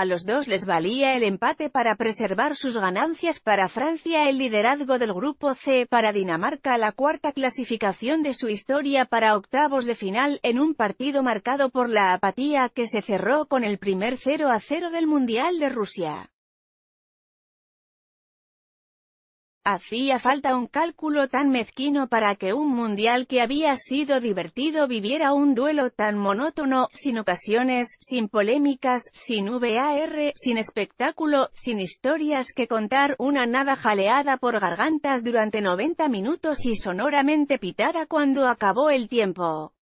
A los dos les valía el empate para preservar sus ganancias para Francia el liderazgo del Grupo C, para Dinamarca la cuarta clasificación de su historia para octavos de final en un partido marcado por la apatía que se cerró con el primer 0 a 0 del Mundial de Rusia. Hacía falta un cálculo tan mezquino para que un mundial que había sido divertido viviera un duelo tan monótono, sin ocasiones, sin polémicas, sin VAR, sin espectáculo, sin historias que contar, una nada jaleada por gargantas durante 90 minutos y sonoramente pitada cuando acabó el tiempo.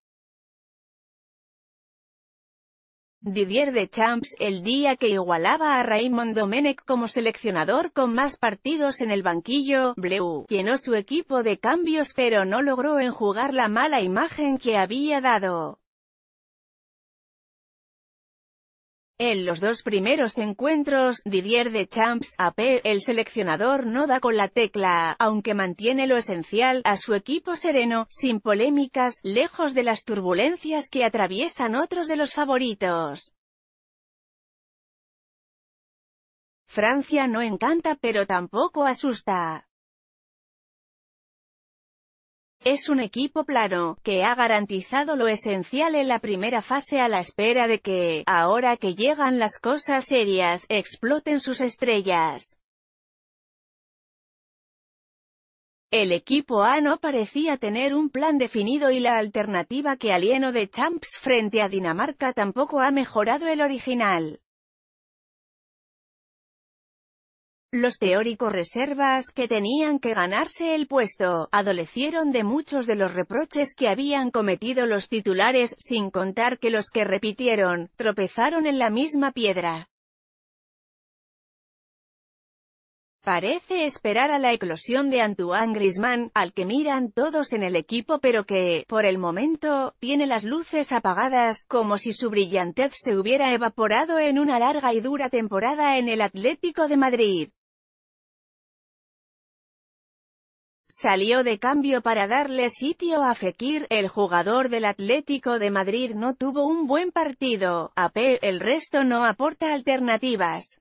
Didier de Champs el día que igualaba a Raymond Domenech como seleccionador con más partidos en el banquillo, Bleu, llenó su equipo de cambios pero no logró enjugar la mala imagen que había dado. En los dos primeros encuentros, Didier de Champs AP, el seleccionador no da con la tecla, aunque mantiene lo esencial, a su equipo sereno, sin polémicas, lejos de las turbulencias que atraviesan otros de los favoritos. Francia no encanta pero tampoco asusta. Es un equipo plano, que ha garantizado lo esencial en la primera fase a la espera de que, ahora que llegan las cosas serias, exploten sus estrellas. El equipo A no parecía tener un plan definido y la alternativa que alieno de Champs frente a Dinamarca tampoco ha mejorado el original. Los teóricos reservas que tenían que ganarse el puesto, adolecieron de muchos de los reproches que habían cometido los titulares, sin contar que los que repitieron, tropezaron en la misma piedra. Parece esperar a la eclosión de Antoine Griezmann, al que miran todos en el equipo pero que, por el momento, tiene las luces apagadas, como si su brillantez se hubiera evaporado en una larga y dura temporada en el Atlético de Madrid. Salió de cambio para darle sitio a Fekir, el jugador del Atlético de Madrid no tuvo un buen partido, AP, el resto no aporta alternativas.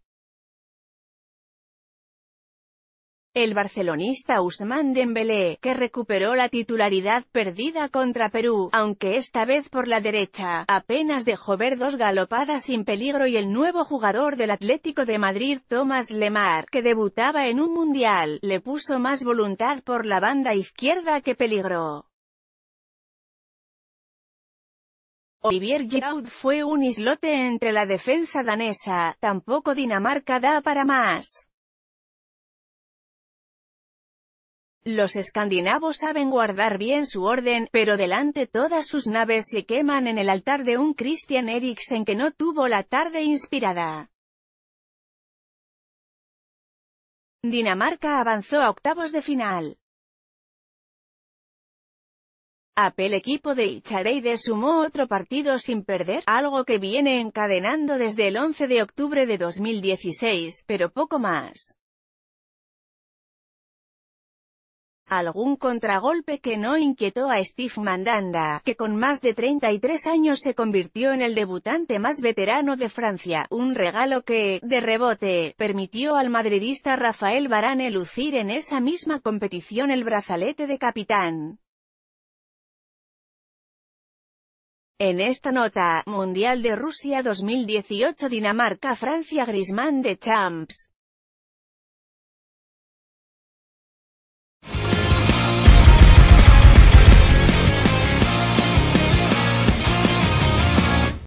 El barcelonista Usman Dembélé, que recuperó la titularidad perdida contra Perú, aunque esta vez por la derecha, apenas dejó ver dos galopadas sin peligro y el nuevo jugador del Atlético de Madrid, Thomas Lemar, que debutaba en un Mundial, le puso más voluntad por la banda izquierda que peligro. Olivier Giroud fue un islote entre la defensa danesa, tampoco Dinamarca da para más. Los escandinavos saben guardar bien su orden, pero delante todas sus naves se queman en el altar de un Christian Eriksen que no tuvo la tarde inspirada. Dinamarca avanzó a octavos de final. Apel equipo de Ichareide sumó otro partido sin perder, algo que viene encadenando desde el 11 de octubre de 2016, pero poco más. Algún contragolpe que no inquietó a Steve Mandanda, que con más de 33 años se convirtió en el debutante más veterano de Francia, un regalo que, de rebote, permitió al madridista Rafael Varane lucir en esa misma competición el brazalete de capitán. En esta nota, Mundial de Rusia 2018 Dinamarca-Francia Griezmann de Champs